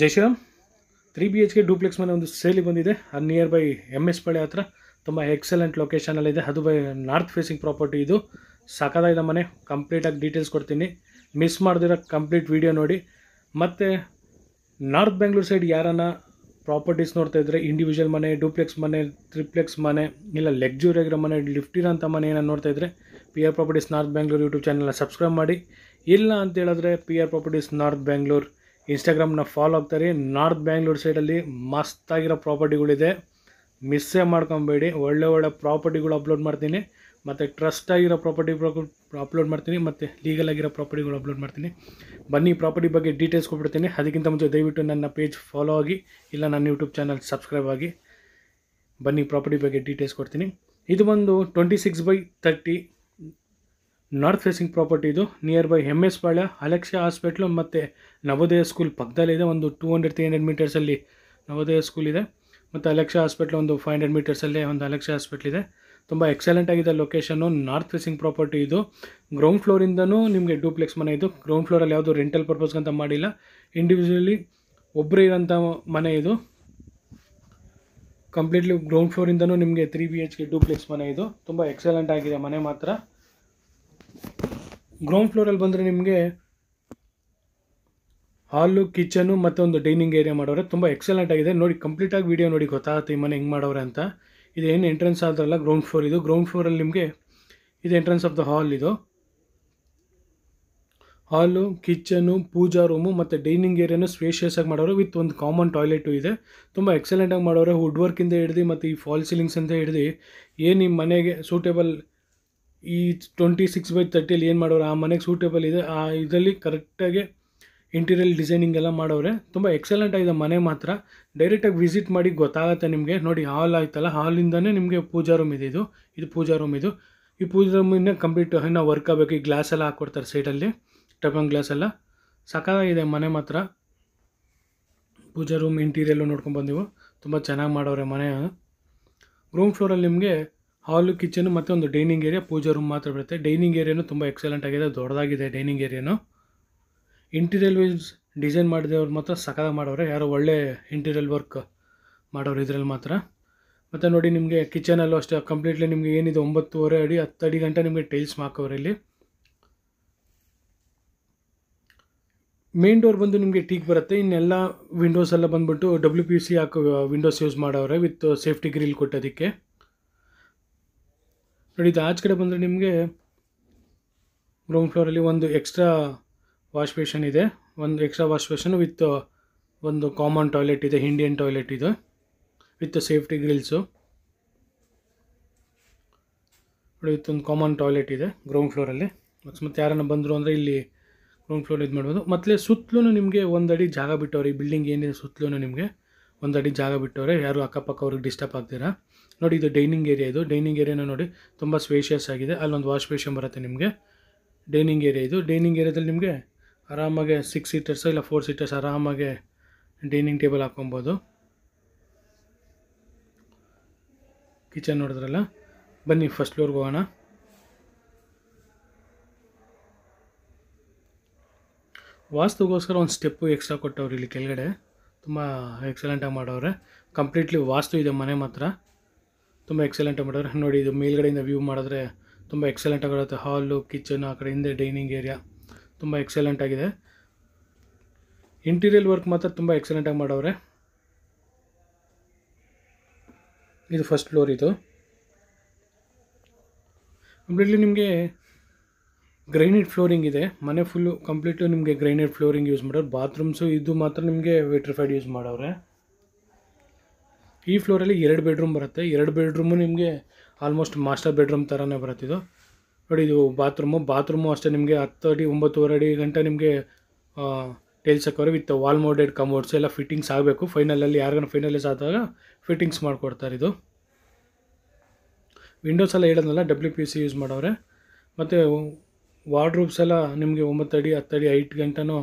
Shriram three B H K duplex ಮನೆ ಒಂದು ಸೇಲಿ ಬಂದಿದೆ ಅದು ನಿಯರ್ ಬೈ ಎಮ್ ಎಸ್ ಪಳೆ ಹತ್ರ ತುಂಬ ಎಕ್ಸಲೆಂಟ್ ಲೊಕೇಶನಲ್ಲಿದೆ ಅದು ಬೈ ನಾರ್ತ್ ಫೇಸಿಂಗ್ ಪ್ರಾಪರ್ಟಿ ಇದು ಸಾಕಾದ ಮನೆ ಕಂಪ್ಲೀಟಾಗಿ ಡೀಟೇಲ್ಸ್ ಕೊಡ್ತೀನಿ ಮಿಸ್ ಮಾಡಿದಿರೋ ಕಂಪ್ಲೀಟ್ ವೀಡಿಯೋ ನೋಡಿ ಮತ್ತು ನಾರ್ತ್ ಬೆಂಗಳೂರು ಸೈಡ್ ಯಾರನ್ನ ಪ್ರಾಪರ್ಟೀಸ್ ನೋಡ್ತಾ ಇದ್ದರೆ ಇಂಡಿವಿಜುವಲ್ ಮನೆ ಡೂಪ್ಲೆಕ್ಸ್ ಮನೆ ತ್ರಿಪ್ಲೆಕ್ಸ್ ಮನೆ ಇಲ್ಲ ಆಗಿರೋ ಮನೆ ಲಿಫ್ಟ್ ಇರೋಂಥ ಮನೆ ಏನೋ ನೋಡ್ತಾ ಇದ್ದರೆ P R properties north Bengaluru YouTube ಚಾನಲ್ನ ಸಬ್ಸ್ಕ್ರೈಬ್ ಮಾಡಿ ಇಲ್ಲ ಅಂತ ಹೇಳಿದ್ರೆ P R properties north Bengaluru ಇನ್ಸ್ಟಾಗ್ರಾಮ್ನ ಫಾಲೋ ಆಗ್ತಾರೆ ನಾರ್ತ್ ಬ್ಯಾಂಗ್ಳೂರ್ ಸೈಡಲ್ಲಿ ಮಸ್ತಾಗಿರೋ ಪ್ರಾಪರ್ಟಿಗಳಿದೆ ಮಿಸ್ಸೇ ಮಾಡ್ಕೊಬೇಡಿ ಒಳ್ಳೆ ಒಳ್ಳೆ ಪ್ರಾಪರ್ಟಿಗಳು ಅಪ್ಲೋಡ್ ಮಾಡ್ತೀನಿ ಮತ್ತು ಟ್ರಸ್ಟ್ ಆಗಿರೋ ಪ್ರಾಪರ್ಟಿ ಅಪ್ಲೋಡ್ ಮಾಡ್ತೀನಿ ಮತ್ತು ಲೀಗಲ್ ಆಗಿರೋ ಪ್ರಾಪರ್ಟಿಗಳು ಅಪ್ಲೋಡ್ ಮಾಡ್ತೀನಿ ಬನ್ನಿ ಪ್ರಾಪರ್ಟಿ ಬಗ್ಗೆ ಡೀಟೇಲ್ಸ್ ಕೊಟ್ಬಿಡ್ತೀನಿ ಅದಕ್ಕಿಂತ ಮುಂಚೆ ದಯವಿಟ್ಟು ನನ್ನ ಪೇಜ್ ಫಾಲೋ ಆಗಿ ಇಲ್ಲ ನನ್ನ ಯೂಟ್ಯೂಬ್ ಚಾನಲ್ ಸಬ್ಸ್ಕ್ರೈಬ್ ಆಗಿ ಬನ್ನಿ ಪ್ರಾಪರ್ಟಿ ಬಗ್ಗೆ ಡೀಟೇಲ್ಸ್ ಕೊಡ್ತೀನಿ ಇದು ಒಂದು twenty six by thirty north facing property ಇದು near by M S Palya ಅಲೆಕ್ಷ ಹಾಸ್ಪಿಟ್ಲು ಮತ್ತು ನವೋದಯ ಸ್ಕೂಲ್ ಪಕ್ಕದಲ್ಲಿದೆ ಒಂದು ಟೂ ಹಂಡ್ರೆಡ್ ತ್ರೀ ಹಂಡ್ರೆಡ್ ಮೀಟರ್ಸಲ್ಲಿ ನವೋದಯ ಸ್ಕೂಲ್ ಇದೆ ಮತ್ತು ಅಲೆಕ್ಷ ಹಾಸ್ಪಿಟ್ಲು ಒಂದು ಫೈವ್ ಹಂಡ್ರೆಡ್ ಮೀಟರ್ಸಲ್ಲೇ ಒಂದು ಅಲೆಕ್ಷ ಹಾಸ್ಪಿಟ್ಲ್ ಇದೆ ತುಂಬ ಎಕ್ಸಲೆಂಟ್ ಆಗಿದೆ ಲೊಕೇಶನ್ನು ನಾರ್ತ್ ಫೇಸಿಂಗ್ ಪ್ರಾಪರ್ಟಿ ಇದು ಗ್ರೌಂಡ್ ಫ್ಲೋರಿಂದನೂ ನಿಮಗೆ ಡೂಪ್ಲೆಕ್ಸ್ ಮನೆ ಇದು ಗ್ರೌಂಡ್ ಫ್ಲೋರಲ್ಲಿ ಯಾವುದು ರೆಂಟಲ್ ಪರ್ಪಸ್ಗೆ ಅಂತ ಮಾಡಿಲ್ಲ ಇಂಡಿವಿಜುವಲಿ ಒಬ್ಬರೇ ಇರೋಂಥ ಮನೆ ಇದು ಕಂಪ್ಲೀಟ್ಲಿ ಗ್ರೌಂಡ್ ಫ್ಲೋರಿಂದನೂ ನಿಮಗೆ three B H K duplex ಮನೆ ಇದು ತುಂಬ ಎಕ್ಸಲೆಂಟ್ ಆಗಿದೆ ಮನೆ ಮಾತ್ರ ಗ್ರೌಂಡ್ ಫ್ಲೋರಲ್ಲಿ ಬಂದರೆ ನಿಮಗೆ ಹಾಲು ಕಿಚನು ಮತ್ತು ಒಂದು ಡೈನಿಂಗ್ ಏರಿಯಾ ಮಾಡೋರೆ ತುಂಬ ಎಕ್ಸಲೆಂಟ್ ಆಗಿದೆ ನೋಡಿ ಕಂಪ್ಲೀಟಾಗಿ ವೀಡಿಯೋ ನೋಡಿ ಗೊತ್ತಾಗುತ್ತೆ ಈ ಮನೆ ಹೆಂಗೆ ಮಾಡೋರೆ ಅಂತ ಇದು ಏನು ಎಂಟ್ರೆನ್ಸ್ ಆದ್ರಲ್ಲ ಗ್ರೌಂಡ್ ಫ್ಲೋರ್ ಇದು ಗ್ರೌಂಡ್ ಫ್ಲೋರಲ್ಲಿ ನಿಮಗೆ ಇದು ಎಂಟ್ರೆನ್ಸ್ ಆಫ್ ದ ಹಾಲ್ ಇದು ಹಾಲು ಕಿಚನು ಪೂಜಾ ರೂಮು ಮತ್ತು ಡೈನಿಂಗ್ ಏರಿಯಾನು ಸ್ಪೇಷಿಯಸ್ ಆಗಿ ಮಾಡೋರು ವಿತ್ ಒಂದು ಕಾಮನ್ ಟಾಯ್ಲೆಟು ಇದೆ ತುಂಬ ಎಕ್ಸಲೆಂಟಾಗಿ ಮಾಡೋರು ವುಡ್ ವರ್ಕಿಂದ ಹಿಡ್ದು ಮತ್ತು ಈ ಫಾಲ್ ಸೀಲಿಂಗ್ಸ್ ಅಂತ ಹಿಡ್ದು ಏನು ನಿಮ್ಮ ಮನೆಗೆ ಸೂಟೇಬಲ್ ಈ ಟ್ವೆಂಟಿ ಸಿಕ್ಸ್ ಬೈ ತರ್ಟಿಯಲ್ಲಿ ಏನು ಮಾಡೋರು ಆ ಮನೆಗೆ ಸೂಟೇಬಲ್ ಇದೆ ಆ ಇದರಲ್ಲಿ ಕರೆಕ್ಟಾಗಿ ಇಂಟೀರಿಯಲ್ ಡಿಸೈನಿಂಗ್ ಎಲ್ಲ ಮಾಡೋರೆ ತುಂಬ ಎಕ್ಸಲೆಂಟ್ ಆಗಿದೆ ಮನೆ ಮಾತ್ರ ಡೈರೆಕ್ಟಾಗಿ ವಿಸಿಟ್ ಮಾಡಿ ಗೊತ್ತಾಗುತ್ತೆ ನಿಮಗೆ ನೋಡಿ ಹಾಲ್ ಆಯ್ತಲ್ಲ ಹಾಲಿಂದನೇ ನಿಮಗೆ ಪೂಜಾ ರೂಮ್ ಇದೆ ಇದು ಇದು ಪೂಜಾ ರೂಮ್ ಇದು ಈ ಪೂಜಾ ರೂಮಿಂದ ಕಂಪ್ಲೀಟ್ ಇನ್ನು ವರ್ಕ್ ಆಗಬೇಕು ಈ ಗ್ಲಾಸ್ ಎಲ್ಲ ಹಾಕ್ಕೊಡ್ತಾರೆ ಸೈಡಲ್ಲಿ ಟಪನ್ ಗ್ಲಾಸ್ ಎಲ್ಲ ಸಕಾಲಾಗಿದೆ ಮನೆ ಮಾತ್ರ ಪೂಜಾ ರೂಮ್ ಇಂಟೀರಿಯಲ್ಲು ನೋಡ್ಕೊಂಡು ಬಂದಿವು ತುಂಬ ಚೆನ್ನಾಗಿ ಮಾಡೋರೆ ಮನೆ ರೂಮ್ ಫ್ಲೋರಲ್ಲಿ ನಿಮಗೆ ಹಾಲು ಕಿಚನ್ ಮತ್ತು ಒಂದು ಡೈನಿಂಗ್ ಏರಿಯಾ ಪೂಜಾ ರೂಮ್ ಮಾತ್ರ ಬರುತ್ತೆ ಡೈನಿಂಗ್ ಏರಿಯಾನು ತುಂಬ ಎಕ್ಸಲೆಂಟ್ ಆಗಿದೆ ದೊಡ್ಡದಾಗಿದೆ ಡೈನಿಂಗ್ ಏರಿಯಾನು ಇಂಟೀರಿಯಲ್ ವೈಸ್ ಡಿಸೈನ್ ಮಾಡಿದವ್ರು ಮಾತ್ರ ಸಕಲ ಮಾಡೋವ್ರೆ ಯಾರೋ ಒಳ್ಳೆ ಇಂಟೀರಿಯಲ್ ವರ್ಕ್ ಮಾಡೋರು ಇದರಲ್ಲಿ ಮಾತ್ರ ಮತ್ತು ನೋಡಿ ನಿಮಗೆ ಕಿಚನಲ್ಲೂ ಅಷ್ಟೇ ಕಂಪ್ಲೀಟ್ಲಿ ನಿಮಗೆ ಏನಿದೆ ಒಂಬತ್ತುವರೆ ಅಡಿ ಹತ್ತು ಅಡಿ ಗಂಟೆ ನಿಮಗೆ ಟೈಲ್ಸ್ ಹಾಕೋರು ಇಲ್ಲಿ ಮೇನ್ ಡೋರ್ ಬಂದು ನಿಮಗೆ ಟೀಕ್ ಬರುತ್ತೆ ಇನ್ನೆಲ್ಲ ವಿಂಡೋಸ್ ಎಲ್ಲ ಬಂದುಬಿಟ್ಟು ಡಬ್ಲ್ಯೂ ಪಿ ಸಿ ಹಾಕೋ ವಿಂಡೋಸ್ ಯೂಸ್ ಮಾಡೋರೆ ವಿತ್ ಸೇಫ್ಟಿ ಗ್ರಿಲ್ ಕೊಟ್ಟೋದಕ್ಕೆ ನೋಡಿ ಇದು ಆಚೆ ಕಡೆ ಬಂದರೆ ನಿಮಗೆ ಗ್ರೌಂಡ್ ಫ್ಲೋರಲ್ಲಿ ಒಂದು ಎಕ್ಸ್ಟ್ರಾ ವಾಶ್ ಬೇಷನ್ ಇದೆ ಒಂದು ಎಕ್ಸ್ಟ್ರಾ ವಾಶ್ ಬೇಷನ್ ವಿತ್ ಒಂದು ಕಾಮನ್ ಟಾಯ್ಲೆಟ್ ಇದೆ ಇಂಡಿಯನ್ ಟಾಯ್ಲೆಟ್ ಇದೆ ವಿತ್ ಸೇಫ್ಟಿ ಗ್ರಿಲ್ಸು ನೋಡಿ ವಿತ್ ಒಂದು ಕಾಮನ್ ಟಾಯ್ಲೆಟ್ ಇದೆ ಗ್ರೌಂಡ್ ಫ್ಲೋರಲ್ಲಿ ಅಕಸ್ಮಾತ್ ಯಾರನ್ನು ಬಂದರು ಅಂದರೆ ಇಲ್ಲಿ ಗ್ರೌಂಡ್ ಫ್ಲೋರ್ ಇದು ಮಾಡ್ಬೋದು ಮತ್ತು ಸುತ್ತಲೂ ನಿಮಗೆ ಒಂದಡಿ ಜಾಗ ಬಿಟ್ಟವ್ರಿ ಬಿಲ್ಡಿಂಗ್ ಏನಿದೆ ಸುತ್ತಲೂ ನಿಮಗೆ ಒಂದು ಅಡಿ ಜಾಗ ಬಿಟ್ಟವ್ರೆ ಯಾರು ಅಕ್ಕಪಕ್ಕ ಅವ್ರಿಗೆ ಡಿಸ್ಟರ್ಬ್ ಆಗ್ತೀರಾ ನೋಡಿ ಇದು ಡೈನಿಂಗ್ ಏರಿಯಾ ಇದು ಡೈನಿಂಗ್ ಏರಿಯಾನ ನೋಡಿ ತುಂಬ ಸ್ಪೇಷಿಯಸ್ ಆಗಿದೆ ಅಲ್ಲೊಂದು ವಾಶ್ ಬೇಷನ್ ಬರುತ್ತೆ ನಿಮಗೆ ಡೈನಿಂಗ್ ಏರಿಯಾ ಇದು ಡೈನಿಂಗ್ ಏರಿಯಾದಲ್ಲಿ ನಿಮಗೆ ಆರಾಮಾಗೆ ಸಿಕ್ಸ್ ಸೀಟರ್ಸ್ ಇಲ್ಲ ಫೋರ್ ಸೀಟರ್ಸ್ ಆರಾಮಾಗೆ ಡೈನಿಂಗ್ ಟೇಬಲ್ ಹಾಕ್ಕೊಬೋದು ಕಿಚನ್ ನೋಡಿದ್ರಲ್ಲ ಬನ್ನಿ ಫಸ್ಟ್ ಫ್ಲೋರ್ಗೆ ಹೋಗೋಣ ವಾಸ್ತುಗೋಸ್ಕರ ಒಂದು ಸ್ಟೆಪ್ಪು ಎಕ್ಸ್ಟ್ರಾ ಕೊಟ್ಟವ್ರು ಇಲ್ಲಿ ಕೆಳಗಡೆ ತುಂಬ ಎಕ್ಸಲೆಂಟಾಗಿ ಮಾಡೋರೆ ಕಂಪ್ಲೀಟ್ಲಿ ವಾಸ್ತು ಇದೆ ಮನೆ ಮಾತ್ರ ತುಂಬ ಎಕ್ಸಲೆಂಟಾಗಿ ಮಾಡೋವ್ರೆ ನೋಡಿ ಇದು ಮೇಲ್ಗಡೆಯಿಂದ ವ್ಯೂ ಮಾಡಿದ್ರೆ ತುಂಬ ಎಕ್ಸಲೆಂಟಾಗಿ ಬರುತ್ತೆ ಹಾಲು ಕಿಚನ್ ಆ ಕಡೆ ಹಿಂದೆ ಡೈನಿಂಗ್ ಏರಿಯಾ ತುಂಬ ಎಕ್ಸಲೆಂಟಾಗಿದೆ ಇಂಟೀರಿಯಲ್ ವರ್ಕ್ ಮಾತ್ರ ತುಂಬ ಎಕ್ಸಲೆಂಟಾಗಿ ಮಾಡವ್ರೆ ಇದು ಫಸ್ಟ್ ಫ್ಲೋರ್ ಇದು ಕಂಪ್ಲೀಟ್ಲಿ ನಿಮಗೆ ಗ್ರೈನೇಡ್ ಫ್ಲೋರಿಂಗ್ ಇದೆ ಮನೆ ಫುಲ್ಲು ಕಂಪ್ಲೀಟು ನಿಮಗೆ ಗ್ರೈನೇಡ್ ಫ್ಲೋರಿಂಗ್ ಯೂಸ್ ಮಾಡೋರು ಬಾತ್ರೂಮ್ಸು ಇದು ಮಾತ್ರ ನಿಮಗೆ ವಿಟ್ರಿಫೈಡ್ ಯೂಸ್ ಮಾಡೋರೆ ಈ ಫ್ಲೋರಲ್ಲಿ ಎರಡು ಬೆಡ್ರೂಮ್ ಬರುತ್ತೆ ಎರಡು ಬೆಡ್ರೂಮು ನಿಮಗೆ ಆಲ್ಮೋಸ್ಟ್ ಮಾಸ್ಟರ್ ಬೆಡ್ರೂಮ್ ಥರನೇ ಇದು ನೋಡಿ ಇದು ಬಾತ್ರೂಮು ಬಾತ್ರೂಮು ಅಷ್ಟೇ ನಿಮಗೆ ಹತ್ತು ಅಡಿ ಒಂಬತ್ತುವರೆ ಅಡಿ ಗಂಟೆ ನಿಮಗೆ ಟೇಲ್ಸ್ ಹಾಕೋರು ವಿತ್ ವಾಲ್ ಮೋಡೆಡ್ ಕಮೋರ್ಡ್ಸ್ ಎಲ್ಲ ಫಿಟ್ಟಿಂಗ್ಸ್ ಆಗಬೇಕು ಫೈನಲಲ್ಲಿ ಯಾರಿಗಾನ ಫೈನಲೈಸ್ ಆದಾಗ ಫಿಟ್ಟಿಂಗ್ಸ್ ಮಾಡಿಕೊಡ್ತಾರೆ ಇದು ವಿಂಡೋಸ್ ಎಲ್ಲ ಹೇಳೋದಲ್ಲ ಡಬ್ಲ್ಯೂ ಪಿ ಸಿ ಯೂಸ್ ಮಾಡವ್ರೆ ಮತ್ತು ವಾರ್ಡ್ರೂಬ್ಸ್ ಎಲ್ಲ ನಿಮಗೆ ಒಂಬತ್ತು ಅಡಿ ಹತ್ತು ಅಡಿ ಐಟ್ ಗಂಟನೂ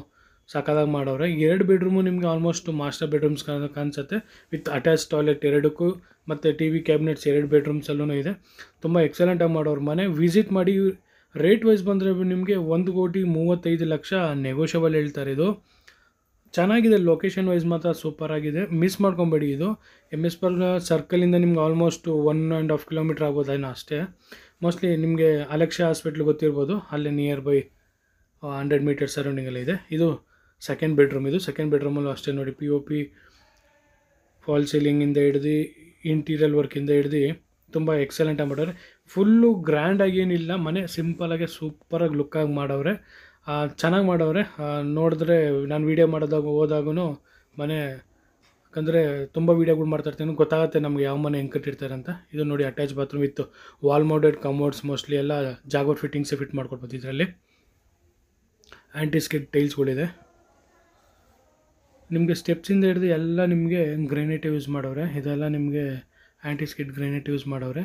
ಸಾಕಾದಾಗ ಮಾಡವ್ರೆ ಎರಡು ಬೆಡ್ರೂಮು ನಿಮಗೆ ಆಲ್ಮೋಸ್ಟ್ ಮಾಸ್ಟರ್ ಬೆಡ್ರೂಮ್ಸ್ ಕಾಣಿಸುತ್ತೆ ವಿತ್ ಅಟ್ಯಾಚ್ ಟಾಯ್ಲೆಟ್ ಎರಡಕ್ಕೂ ಮತ್ತು ಟಿ ವಿ ಕ್ಯಾಬಿನೆಟ್ಸ್ ಎರಡು ಬೆಡ್ರೂಮ್ಸಲ್ಲೂ ಇದೆ ತುಂಬ ಎಕ್ಸಲೆಂಟಾಗಿ ಮಾಡೋರು ಮನೆ ವಿಸಿಟ್ ಮಾಡಿ ರೇಟ್ ವೈಸ್ ಬಂದರೆ ನಿಮಗೆ ಒಂದು ಕೋಟಿ ಮೂವತ್ತೈದು ಲಕ್ಷ ನೆಗೋಷಿಯಬಲ್ ಹೇಳ್ತಾರೆ ಇದು ಚೆನ್ನಾಗಿದೆ ಲೊಕೇಶನ್ ವೈಸ್ ಮಾತ್ರ ಸೂಪರ್ ಆಗಿದೆ ಮಿಸ್ ಮಾಡ್ಕೊಬೇಡಿ ಇದು ಎಮ್ ಎಸ್ ಪರ್ ಸರ್ಕಲಿಂದ ನಿಮ್ಗೆ almost one and half kilometre ಆಗೋದೇನೋ ಅಷ್ಟೇ ಮೋಸ್ಟ್ಲಿ ನಿಮಗೆ ಅಲೆಕ್ಷಾ ಹಾಸ್ಪಿಟ್ಲ್ ಗೊತ್ತಿರ್ಬೋದು ಅಲ್ಲಿ ನಿಯರ್ ಬೈ ಹಂಡ್ರೆಡ್ ಮೀಟರ್ ಸರೌಂಡಿಂಗಲ್ಲಿ ಇದೆ ಇದು ಸೆಕೆಂಡ್ ಬೆಡ್ರೂಮ್ ಇದು ಸೆಕೆಂಡ್ ಬೆಡ್ರೂಮಲ್ಲೂ ಅಷ್ಟೇ ನೋಡಿ ಪಿ ಒ ಪಿ ಫಾಲ್ ಸೀಲಿಂಗಿಂದ ಹಿಡ್ದು ಇಂಟೀರಿಯಲ್ ವರ್ಕಿಂದ ಹಿಡ್ದು ತುಂಬ ಎಕ್ಸಲೆಂಟಾಗಿ ಮಾಡವ್ರೆ ಫುಲ್ಲು ಗ್ರ್ಯಾಂಡಾಗಿ ಏನಿಲ್ಲ ಮನೆ ಸಿಂಪಲಾಗಿ ಸೂಪರಾಗಿ ಲುಕ್ಕಾಗಿ ಮಾಡವ್ರೆ ಚೆನ್ನಾಗಿ ಮಾಡವ್ರೆ ನೋಡಿದ್ರೆ ನಾನು ವೀಡಿಯೋ ಮಾಡೋದಾಗ ಹೋದಾಗೂ ಮನೆ ಯಾಕಂದರೆ ತುಂಬ ವೀಡಿಯೋಗಳು ಮಾಡ್ತಾ ಇರ್ತೀನಿ ಗೊತ್ತಾಗುತ್ತೆ ನಮಗೆ ಯಾವ ಮನೆ ಹೆಂಗೆ ಕಟ್ಟಿರ್ತಾರೆ ಅಂತ ಇದು ನೋಡಿ ಅಟ್ಯಾಚ್ ಬಾತ್ರೂಮ್ ಇತ್ತು ವಾಲ್ ಮೌಂಟೆಡ್ ಕಮೋಡ್ಸ್ ಮೋಸ್ಟ್ಲಿ ಎಲ್ಲ ಜಾಗೋರ್ ಫಿಟ್ಟಿಂಗ್ಸೇ ಫಿಟ್ ಮಾಡ್ಕೊಡ್ಬೋದು ಇದರಲ್ಲಿ ಆ್ಯಂಟಿಸ್ಕಿಡ್ ಟೈಲ್ಸ್ಗಳಿದೆ ನಿಮಗೆ ಸ್ಟೆಪ್ಸಿಂದ ಹಿಡಿದು ಎಲ್ಲ ನಿಮಗೆ ಗ್ರೆನೇಟ್ ಯೂಸ್ ಮಾಡವ್ರೆ ಇದೆಲ್ಲ ನಿಮಗೆ ಆ್ಯಂಟಿಸ್ಕಿಡ್ ಗ್ರೆನೇಟ್ ಯೂಸ್ ಮಾಡವ್ರೆ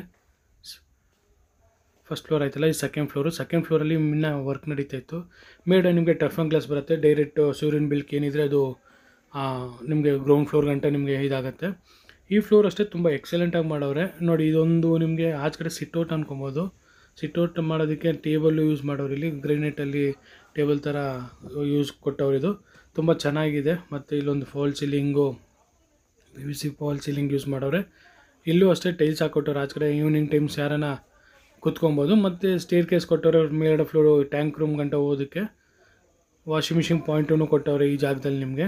ಫಸ್ಟ್ ಫ್ಲೋರ್ ಆಯ್ತಲ್ಲ ಈ ಸೆಕೆಂಡ್ ಫ್ಲೋರು ಸೆಕೆಂಡ್ ಫ್ಲೋರಲ್ಲಿ ಇನ್ನೂ ವರ್ಕ್ ನಡೀತಾ ಇತ್ತು ಮೇಡ ನಿಮಗೆ ಟಫ್ ಗ್ಲಾಸ್ ಬರುತ್ತೆ ಡೈರೆಕ್ಟು ಸೂರ್ಯನ್ ಬಿಲ್ಕ್ ಏನಿದ್ರೆ ಅದು ನಿಮಗೆ ಗ್ರೌಂಡ್ ಫ್ಲೋರ್ ಗಂಟೆ ನಿಮಗೆ ಇದಾಗುತ್ತೆ ಈ ಫ್ಲೋರ್ ಅಷ್ಟೇ ತುಂಬ ಎಕ್ಸಲೆಂಟಾಗಿ ಮಾಡವ್ರೆ ನೋಡಿ ಇದೊಂದು ನಿಮಗೆ ಆಚ ಕಡೆ ಸಿಟ್ಔಟ್ ಅನ್ಕೊಬೋದು ಸಿಟ್ಔಟ್ ಮಾಡೋದಕ್ಕೆ ಟೇಬಲ್ಲು ಯೂಸ್ ಮಾಡೋರು ಇಲ್ಲಿ ಗ್ರೆನೇಟಲ್ಲಿ ಟೇಬಲ್ ಥರ ಯೂಸ್ ಕೊಟ್ಟವ್ರು ಇದು ತುಂಬ ಚೆನ್ನಾಗಿದೆ ಮತ್ತು ಇಲ್ಲೊಂದು fall ceiling V C fall ceiling use ಮಾಡೋರೆ ಇಲ್ಲೂ ಅಷ್ಟೇ ಟೈಲ್ಸ್ ಹಾಕ್ಕೊಟ್ಟವ್ರು ಆಚ ಕಡೆ ಈವ್ನಿಂಗ್ ಟೈಮ್ಸ್ ಯಾರನ್ನ ಕುತ್ಕೊಬೋದು ಮತ್ತು ಸ್ಟೇರ್ ಕೇಸ್ ಕೊಟ್ಟವ್ರೆ ಮೇಲ್ಗಡೆ ಫ್ಲೋರು ಟ್ಯಾಂಕ್ ರೂಮ್ ಗಂಟೆ ಹೋಗೋದಕ್ಕೆ ವಾಷಿಂಗ್ ಮಿಷಿನ್ ಪಾಯಿಂಟೂ ಕೊಟ್ಟವ್ರೆ ಈ ಜಾಗದಲ್ಲಿ ನಿಮಗೆ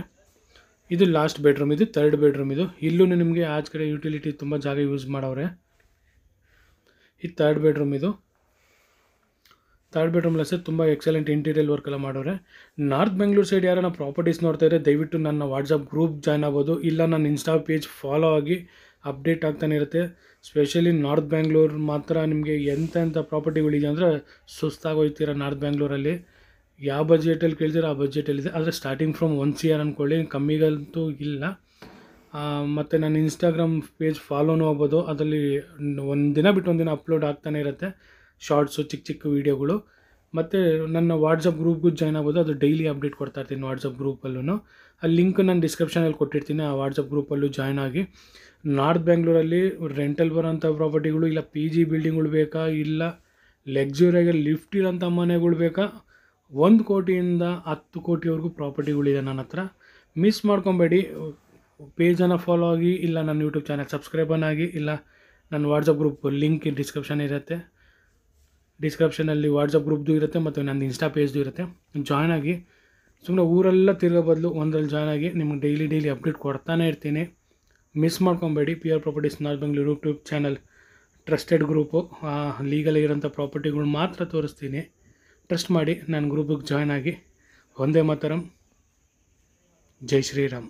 ಇದು ಲಾಸ್ಟ್ ಬೆಡ್ರೂಮ್ ಇದು ತರ್ಡ್ ಬೆಡ್ರೂಮ್ ಇದು ಇಲ್ಲೂ ನಿಮಗೆ ಆಚ ಕಡೆ ಯುಟಿಲಿಟಿ ತುಂಬ ಜಾಗ ಯೂಸ್ ಮಾಡೋವ್ರೆ ಇದು ತರ್ಡ್ ಬೆಡ್ರೂಮ್ ಇದು ತರ್ಡ್ ಬೆಡ್ರೂಮ್ ಸರ್ ತುಂಬ ಎಕ್ಸಲೆಂಟ್ ಇಂಟೀರಿಯಲ್ ವರ್ಕ್ ಎಲ್ಲ ಮಾಡೋರೆ ನಾರ್ತ್ ಬೆಂಗಳೂರು ಸೈಡ್ ಯಾರನ್ನ ಪ್ರಾಪರ್ಟೀಸ್ ನೋಡ್ತಾ ಇದ್ದರೆ ದಯವಿಟ್ಟು ನನ್ನ ವಾಟ್ಸಪ್ ಗ್ರೂಪ್ ಜಾಯ್ನ್ ಆಗ್ಬೋದು ಇಲ್ಲ ನನ್ನ ಇನ್ಸ್ಟಾ ಪೇಜ್ ಫಾಲೋ ಆಗಿ ಅಪ್ಡೇಟ್ ಆಗ್ತಾನೆ ಇರುತ್ತೆ ಸ್ಪೆಷಲಿ ನಾರ್ತ್ ಬ್ಯಾಂಗ್ಳೂರು ಮಾತ್ರ ನಿಮಗೆ ಎಂಥ ಎಂಥ ಪ್ರಾಪರ್ಟಿಗಳಿದೆ ಅಂದರೆ ಸುಸ್ತಾಗೋಯ್ತೀರ ನಾರ್ತ್ ಬ್ಯಾಂಗ್ಳೂರಲ್ಲಿ ಯಾವ ಬಜೆಟಲ್ಲಿ ಕೇಳ್ತೀರೋ ಆ ಇದೆ ಆದರೆ ಸ್ಟಾರ್ಟಿಂಗ್ ಫ್ರಮ್ ಒನ್ ಸಿ ಅಂದ್ಕೊಳ್ಳಿ ಕಮ್ಮಿಗಂತೂ ಇಲ್ಲ ಮತ್ತು ನನ್ನ ಇನ್ಸ್ಟಾಗ್ರಾಮ್ ಪೇಜ್ ಫಾಲೋನು ಆಗ್ಬೋದು ಅದರಲ್ಲಿ ಒಂದು ದಿನ ಬಿಟ್ಟು ಒಂದಿನ ಅಪ್ಲೋಡ್ ಆಗ್ತಾನೆ ಇರುತ್ತೆ ಶಾರ್ಟ್ಸು ಚಿಕ್ಕ ಚಿಕ್ಕ ವೀಡಿಯೋಗಳು ಮತ್ತು ನನ್ನ ವಾಟ್ಸಪ್ ಗ್ರೂಪ್ಗೂ ಜಾಯ್ನ್ ಆಗ್ಬೋದು ಅದು ಡೈಲಿ ಅಪ್ಡೇಟ್ ಕೊಡ್ತಾ ಇರ್ತೀನಿ ವಾಟ್ಸಪ್ ಗ್ರೂಪಲ್ಲೂ ಆ ಲಿಂಕ್ ನಾನು ಡಿಸ್ಕ್ರಿಪ್ಷನಲ್ಲಿ ಕೊಟ್ಟಿರ್ತೀನಿ ಆ ವಾಟ್ಸಪ್ ಗ್ರೂಪಲ್ಲೂ ಜಾಯ್ನ್ ಆಗಿ ನಾರ್ತ್ ಬ್ಯಾಂಗ್ಳೂರಲ್ಲಿ ರೆಂಟಲ್ ಬರೋಂಥ ಪ್ರಾಪರ್ಟಿಗಳು ಇಲ್ಲ ಪಿ ಜಿ ಬಿಲ್ಡಿಂಗ್ಗಳು ಬೇಕಾ ಇಲ್ಲ ಲೆಕ್ಸುರಿಯಾಗಿ ಲಿಫ್ಟ್ ಇರೋಂಥ ಮನೆಗಳು ಬೇಕಾ ಒಂದು ಕೋಟಿಯಿಂದ ಹತ್ತು ಕೋಟಿವರೆಗೂ ಪ್ರಾಪರ್ಟಿಗಳಿದೆ ನನ್ನ ಹತ್ರ ಮಿಸ್ ಮಾಡ್ಕೊಬೇಡಿ ಪೇಜನ್ನು ಫಾಲೋ ಆಗಿ ಇಲ್ಲ ನನ್ನ ಯೂಟ್ಯೂಬ್ ಚಾನಲ್ ಸಬ್ಸ್ಕ್ರೈಬನ್ ಆಗಿ ಇಲ್ಲ ನನ್ನ ವಾಟ್ಸಪ್ ಗ್ರೂಪ್ ಲಿಂಕ್ ಡಿಸ್ಕ್ರಿಪ್ಷನ್ ಇರುತ್ತೆ ಡಿಸ್ಕ್ರಿಪ್ಷನಲ್ಲಿ ವಾಟ್ಸಪ್ ಗ್ರೂಪ್ದು ಇರುತ್ತೆ ಮತ್ತು ನನ್ನ ಇನ್ಸ್ಟಾ ಪೇಜ್ದು ಇರುತ್ತೆ ಜಾಯ್ನ್ ಆಗಿ ಸುಮ್ಮನೆ ಊರೆಲ್ಲ ತಿರ್ಗೋ ಬದಲು ಒಂದರಲ್ಲಿ ಜಾಯ್ನ್ ಆಗಿ ನಿಮ್ಗೆ ಡೈಲಿ ಡೈಲಿ ಅಪ್ಡೇಟ್ ಕೊಡ್ತಾನೆ ಇರ್ತೀನಿ ಮಿಸ್ ಮಾಡ್ಕೊಬೇಡಿ P R properties north Bengaluru YouTube channel trusted group legal ಇರೋಂಥ ಪ್ರಾಪರ್ಟಿಗಳು ಮಾತ್ರ ತೋರಿಸ್ತೀನಿ ಟ್ರಸ್ಟ್ ಮಾಡಿ ನನ್ನ ಗ್ರೂಪಿಗೆ ಜಾಯ್ನ್ ಆಗಿ ಒಂದೇ ಮಾತರಂ ಜೈ ಶ್ರೀರಾಮ್